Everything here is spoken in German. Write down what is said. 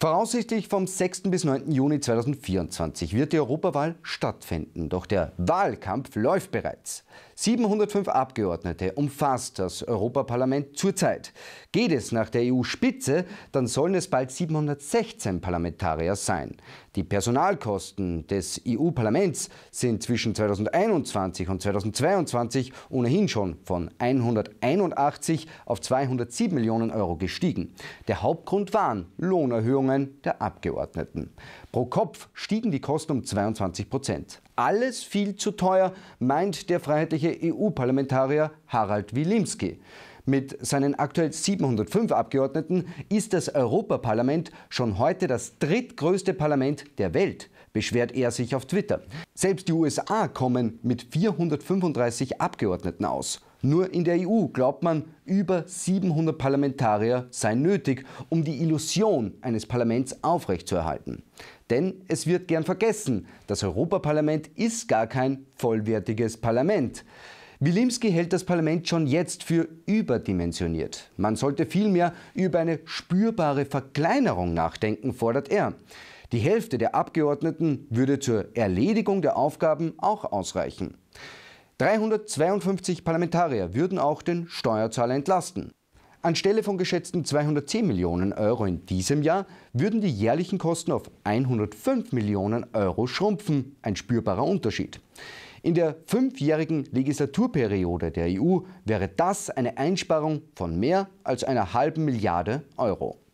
Voraussichtlich vom 6. bis 9. Juni 2024 wird die Europawahl stattfinden, doch der Wahlkampf läuft bereits. 705 Abgeordnete umfasst das Europaparlament zurzeit. Geht es nach der EU-Spitze, dann sollen es bald 716 Parlamentarier sein. Die Personalkosten des EU-Parlaments sind zwischen 2021 und 2022 ohnehin schon von 181 auf 207 Millionen Euro gestiegen. Der Hauptgrund waren Lohnerhöhungen Forderungen der Abgeordneten. Pro Kopf stiegen die Kosten um 22 Prozent. Alles viel zu teuer, meint der freiheitliche EU-Parlamentarier Harald Wilimski. Mit seinen aktuell 705 Abgeordneten ist das Europaparlament schon heute das drittgrößte Parlament der Welt, beschwert er sich auf Twitter. Selbst die USA kommen mit 435 Abgeordneten aus. Nur in der EU glaubt man, über 700 Parlamentarier seien nötig, um die Illusion eines Parlaments aufrechtzuerhalten. Denn es wird gern vergessen, das Europaparlament ist gar kein vollwertiges Parlament. Wilimski hält das Parlament schon jetzt für überdimensioniert. Man sollte vielmehr über eine spürbare Verkleinerung nachdenken, fordert er. Die Hälfte der Abgeordneten würde zur Erledigung der Aufgaben auch ausreichen. 352 Parlamentarier würden auch den Steuerzahler entlasten. Anstelle von geschätzten 210 Millionen Euro in diesem Jahr würden die jährlichen Kosten auf 105 Millionen Euro schrumpfen, ein spürbarer Unterschied. In der fünfjährigen Legislaturperiode der EU wäre das eine Einsparung von mehr als einer halben Milliarde Euro.